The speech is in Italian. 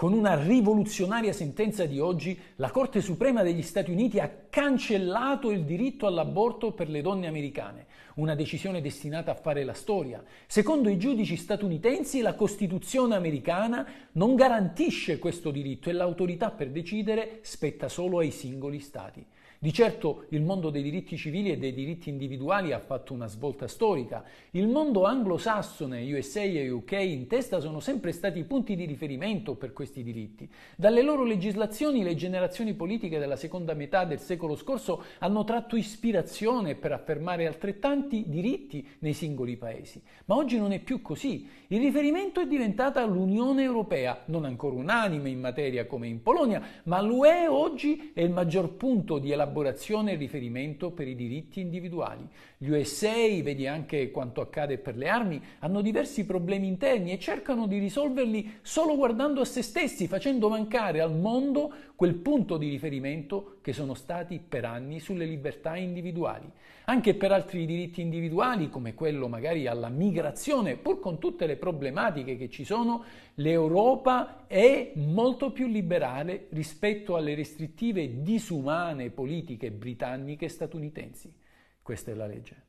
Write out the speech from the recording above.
Con una rivoluzionaria sentenza di oggi, la Corte Suprema degli Stati Uniti ha cancellato il diritto all'aborto per le donne americane, una decisione destinata a fare la storia. Secondo i giudici statunitensi, la Costituzione americana non garantisce questo diritto e l'autorità per decidere spetta solo ai singoli Stati. Di certo il mondo dei diritti civili e dei diritti individuali ha fatto una svolta storica. Il mondo anglosassone, USA e UK in testa sono sempre stati punti di riferimento per questi questi diritti. Dalle loro legislazioni le generazioni politiche della seconda metà del secolo scorso hanno tratto ispirazione per affermare altrettanti diritti nei singoli paesi. Ma oggi non è più così. Il riferimento è diventata l'Unione Europea, non ancora unanime in materia come in Polonia, ma l'UE oggi è il maggior punto di elaborazione e riferimento per i diritti individuali. Gli USA, vedi anche quanto accade per le armi, hanno diversi problemi interni e cercano di risolverli solo guardando a se stessi stessi facendo mancare al mondo quel punto di riferimento che sono stati per anni sulle libertà individuali, anche per altri diritti individuali come quello magari alla migrazione, pur con tutte le problematiche che ci sono, l'Europa è molto più liberale rispetto alle restrittive disumane politiche britanniche e statunitensi. Questa è la legge.